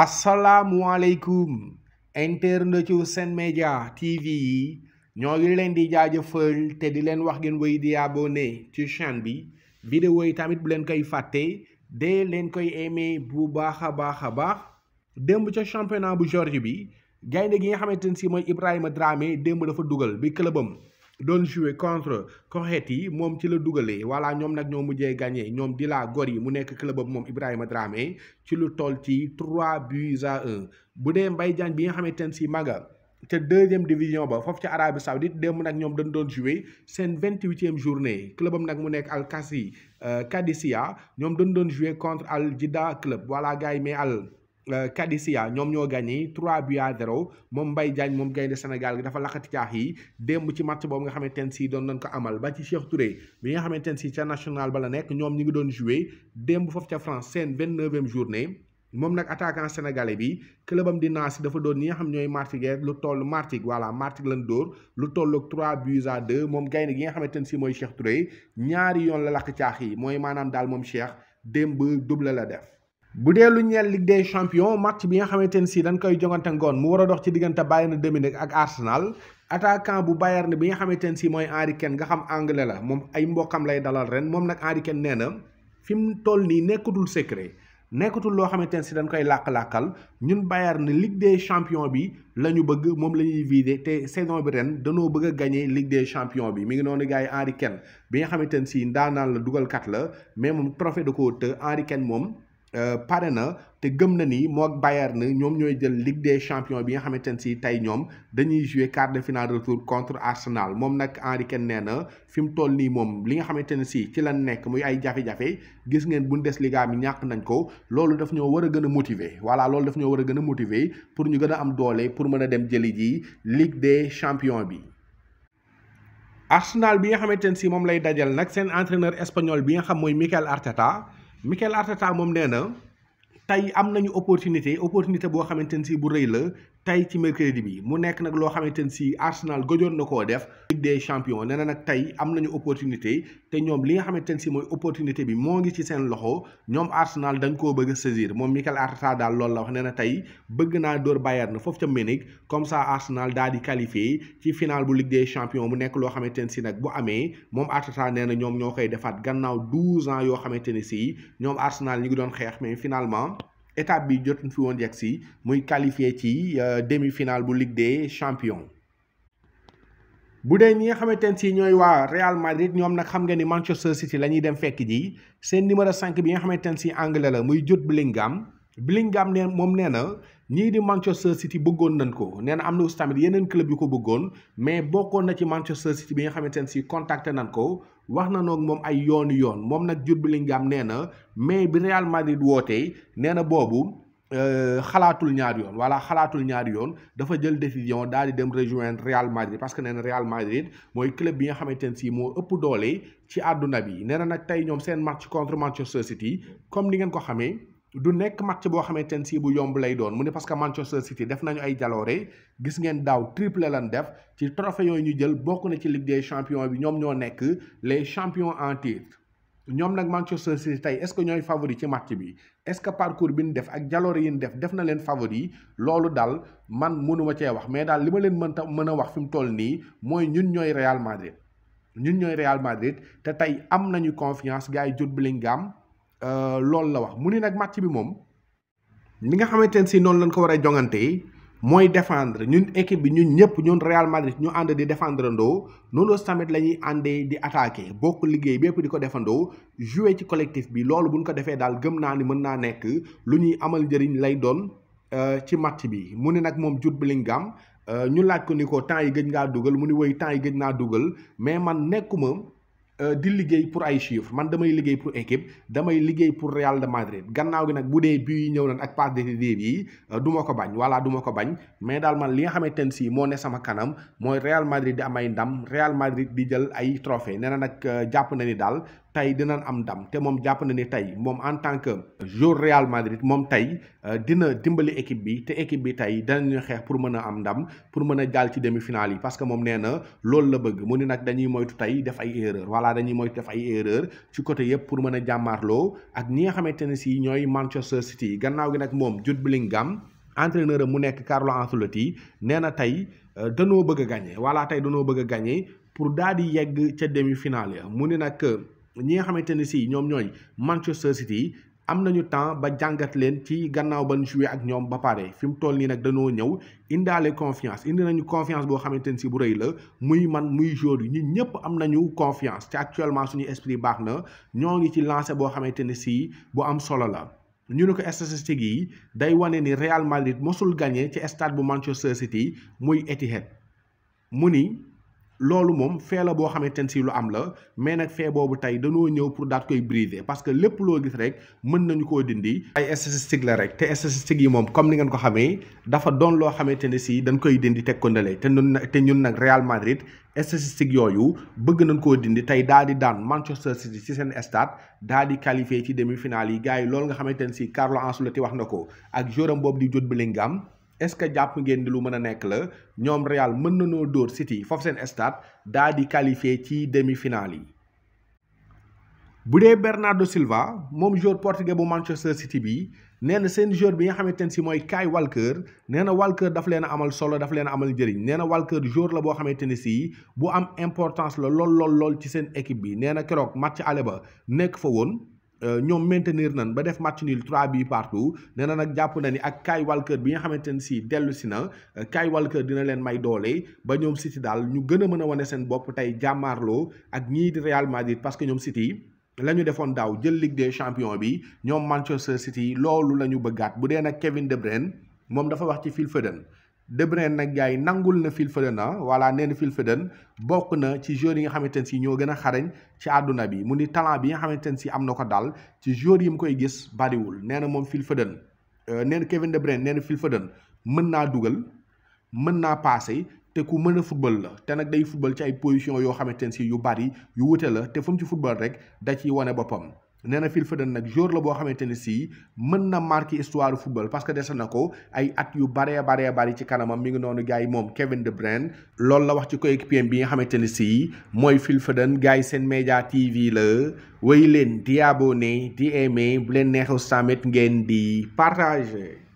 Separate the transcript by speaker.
Speaker 1: asalaamualeykum internet yu seen Média TV yi ñoo ngi leen di jaajëfal te di leen wax ngeen way di abonné ci chaîne bi vidéo yi tamit bu leen koy fàtte de leen koy aimé bu baax a baax a baax démb ca championnat bu Georgie bi gaynde gi nga xamante ne si mooy Ibrahima Dramé démb dafa dugal bi clubam doon jouer contre Koxet yi moom ci la dugalee voilà ñoom nag ñoo mujjee gagné ñoom di la gor yi mu nekk club mom moom Ibrahima Dramé ci lu toll ci 3 buts à 1 bu dee Mbaye Diagne bi nga xamante ne si maga te deuxième division ba foofu ci Arabie Saoudite démb nag ñoom dañ doon jouer seen vingt huitième journée club am nag mu nekk Al Kassi euh, Kadisia ñoom dañ doon jouer contre Al Jidda club voilà gars yi mais al Euh, Kadisia ñoom ñoo gagné 3 buts à 0 moom Mbaye Diagne moom gaynde Sénégal gi dafa lakkati caax yi démb ci match boobu nga xamante ne sii doon nañ ko amal ba ci Cheikh Touré bi nga xamante ne si ca national ba la nekk ñoom ñu ngi doon joué démb foofu ca France seen vingt-neuvième journée moom nag attaquant sénégalais bi clubam di dafa doon ñi nga xam ñooy Martigues lu toll Martigues voilà Martigues lan dóor lu toll ak 3 buts à 2 moom gaynde gi nga xamante ne si mooy Cheikh Touré ñaari yoon la lakk caax yi mooy maanaam daal moom Cheikh démb double la def. bu dee lu ñeel Ligue des champions match bi nga xamanteni si dañ koy jongante ngoon mu war a dox ci diggante Bayern Munich ak Arsenal attaquant bu Bayern bi nga xamanteni si mooy Harry Kane nga xam anglais la moom ay mbokam lay dalal ren moom nag Harry Kane nee na fi mu toll nii nekkatul secret nekkatul loo xamanteni si dañ koy làkk-làkkal ñun Bayern Ligue des champions bi lañu bëgg moom la ñuy vider te saison bi ren danoo bëgg a gagné Ligue des champions bi mi ngi noonu gars yi Harry Kane bi nga xamanteni si ndaanaan la dugalkat la mais moom trophée da koo të Harry Kane moom. Euh, pare na te gëm na ni moo ak Bayern ñoom ñooy jël Ligue des champions bi nga xamante ne sii tey ñoom dañuy jouer quart de finale retour contre Arsenal moom nag Henry Kane nee na fi mu toll nii moom li nga xamante ne sii ci la nekk muy ay jafe-jafe gis ngeen Bundesliga mi ñàkk nañ ko loolu daf ñoo war a gën a motiver voilà loolu daf ñoo war a gën a motiver pour ñu gën a am doole pour mën a dem jëli ji Ligue des champions bi. Arsenal bi nga xamante ne si moom lay dajal nag seen entraîneur espagnol bi nga xam mooy Mikel Arteta. Mikel Arteta moom nee na tey am nañu opportunité opportunité boo xamante ni si bu rëy la tay ci mercredi bi mu nek nak lo xamanteni ci Arsenal gojon nako def Ligue des champions nena nak tay am nañu opportunité te ñom li nga xamanteni ci moy opportunité bi mo ngi ci sen loxo ñom Arsenal dañ ko bëgg saisir mom Mikel Arteta dal lool la wax nena tay bëgg na dóor Bayern fofu ci Munich comme ça Arsenal dal di qualifier ci finale bu Ligue des champions mu nek lo xamanteni ci nak bu amé mom Arteta nena ñom ñokay defaat gannaaw 12 ans yo xamanteni ci ñom Arsenal ñi ngi doon xex mais finalement étape bi jotuñ fi woon yegg si muy qualifié ci euh, demi-finale bu Ligue des champions. bu dee ñi nga xamante ne si ñooy waa Real Madrid ñoom nag xam nga ni Manchester City la ñuy dem fekk ji seen numéro 5 bi nga xamante ne si anglais la muy Jude Bellingham Bellingham ne moom nee na ñii di Manchester City bëggoon nañ ko nee na am na aussi tamit yeneen club yu ko bëggoon mais bokkoon na ci Manchester City bi nga xamante ne si contacté nañ ko. wax na noog moom ay yoonu yoon moom nag Jude Bellingham nee na mais bi Real Madrid wootee nee na boobu euh, xalaatul ñaari yoon wala xalaatul ñaari yoon dafa jël décision daal di dem rejoindre Real Madrid parce que nee na Real Madrid mooy club bi nga xamante ne si moo ëpp doole ci àdduna bi nee na nag tey ñoom seen match contre Manchester City comme ni ngeen ko xamee. du nekk match boo xamante ne sii bu yomb lay doon mu ne parce que Manchester City def nañu ay jaloore gis ngeen daaw triple lan def ci trophée yi ñu jël bokk na ci liggéey champion bi ñoom ñoo nekk les champions en titre ñoom nag Manchester City tey est-ce que ñooy favori ci match bi est-ce que parcours bi ñu def ak jaloore yi def def na leen favori loolu daal man mënuma cee wax mais daal li ma leen mën ta mën a wax fi mu toll nii mooy ñun ñooy Real Madrid ñun ñooy Real Madrid te tey am nañu confiance gars yi Jude Bellingham Euh, loolu la wax mu ne nag match bi moom ni nga xamante ne si noonu lañ ko war a jongante mooy defendre ñun équipe bi ñun ñëpp ñun Real Madrid ñu ànd di defendre ndoo noonu tamit la ñuy àndee di attaquer bokk liggéey bépp di ko defandoo jouer ci collectif bi loolu buñ ko defee daal gëm naa ni mën naa nekk lu ñuy amal njëriñ lay doon euh, ci match bi mu ne nag moom Jude Bellingham euh, ñu laaj ko ni ko temps yi gëj ngaa dugal mu ni woy temps yi gëj naa dugal mais man nekkuma Euh, di liggéey pour ay chiffres man damay liggéey pour équipe damay liggéey pour Real de Madrid gannaaw gi nag bu dee bii ñëw nañ ak passe décisive yi euh, duma ko bañ voilà duma ko bañ mais daal man li nga xamante ne si moo ne sama kanam mooy Real Madrid di am ay ndam Real Madrid di jël ay trophée nee na nag euh, jàpp na ni daal tey dinañ am ndam te moom jàpp na ni tey moom en tant que joueur Real Madrid moom tey euh, dina dimbali équipe bi te équipe bi tey danañu xeex pour mën a am ndam pour mën a jàll ci demi-finale yi parce que moom neena na loolu la bëgg mu ni nag dañuy moytu tey def ay erreur voilà dañuy moytu def ay erreur ci côté yëpp pour mën a jàmmaarloo ak ñi nga xamante ne si ñooy Manchester City gannaaw gi nag moom jur Jude Bellingham entraîneur mu nekk Carlo Ancelotti nee na tey euh, danoo bëgg a gagné tey danoo bëgg a gagné pour daal di yegg ca demi-finale mu ni nag. Euh, ñi nga xamante ne si ñoom ñooy Manchester City am nañu temps ba jàngat leen ci gannaaw ba ñu joué ak ñoom ba pare fi mu toll nii nag dañoo ñëw indaale confiance indi nañu confiance boo xamante ne si bu rëy la muy man muy joueur yi ñun ñëpp am nañu confiance te actuellement suñu esprit baax na ñoo ngi ci lancé boo xamante ne si bu am solo la. ñu ne ko statistique yi day wane ni Real Madrid mosul gagné ci stade bu Manchester City muy Etihad mu ni. loolu moom fee la boo xamante ne si lu am la mais nag fee boobu tey danoo ñëw pour daat koy briser parce que lépp loo gis rek mën nañu koo dindi. ay statistiques la rek te statistiques yi moom comme ni ngeen ko xamee dafa doon loo xamante ne si dañ koy dindi teg ko ndële te ñun te ñun nag Real Madrid statistiques yooyu bëgg nañ koo dindi tey daal di daan Manchester City ci seen stade daal di qualifié ci demi-finale yi gars yi loolu nga xamante ne si Carlo Ancelotti wax na ko ak joram boobu di Jude Bellingham est-ce que jàpp ngeen di lu mën a nekk la ñoom Real mën nañoo dóor City foofu seen stade daa di qualifié ci demi-finale yi. bu dee Bernardo Silva moom joueur portugais bu Manchester City bi nee na seen joueur bi nga xamante ne si mooy Kyle Walker nee na Walker daf leen a amal solo daf leen amal njëriñ nee na Walker joueur la boo xamante ne si bu am importance la lool lool lool ci seen équipe bi nee na keroog match ale ba nekk fa woon. Euh, ñoom maintenir nan ba def match nul 3 bi partout nee na nag jàpp na ni ak Kyle Walker bi nga xamante ne si dellusi na euh, Kyle Walker dina leen may doole ba ñoom City daal ñu gën a mën a wane seen bopp tey jàmmaarloo ak ñii di Real Madrid parce que ñoom siti lañu defoon daaw jël Ligue des champions bi ñoom Manchester City loolu la ñu bëggaat bu dee nag Kevin De Bruyne moom dafa wax ci Phil Foden De Bruyne nag nangul na fil feden wala voilà fil feden Phil na ci jour yi nga xamanteni ci ño gëna xarañ ci aduna bi mu ni talent bi nga xamanteni ci am nako dal ci jour yi mu koy gis bari wul na mom fil feden nee Kevin De bren nee fil feden mën na dugal mën na passé te ku mëna football la te nak day football ci ay position yo xamanteni ci yu bari yu wute la te fu mu ci football rek da ci woné bopam nee na Phil Foden nag joueur la boo xamante ne sii mën na marqué histoire football parce que dese na ko ay at yu baree baree bari ci kanamam mi ngi noonu gars yi moom Kevin De Bruyne loolu la wax ci coéquipier bi nga xamante ne sii mooy Phil Foden gars yi seen média TV la wéy leen di abonné di aimé bu leen neexee tamit ngeen di partager.